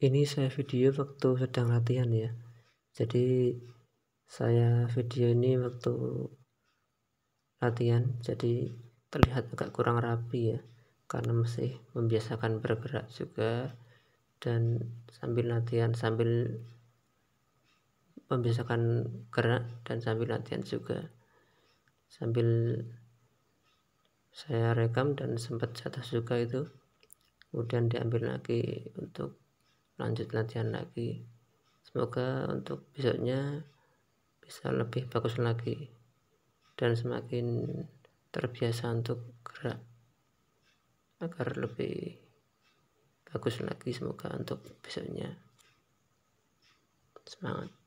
ini saya video waktu sedang latihan ya jadi saya video ini waktu latihan jadi terlihat agak kurang rapi ya karena masih membiasakan bergerak juga dan sambil latihan sambil membiasakan gerak dan sambil latihan juga sambil saya rekam dan sempat jatuh juga itu kemudian diambil lagi untuk lanjut latihan lagi semoga untuk besoknya bisa lebih bagus lagi dan semakin terbiasa untuk gerak agar lebih bagus lagi semoga untuk besoknya semangat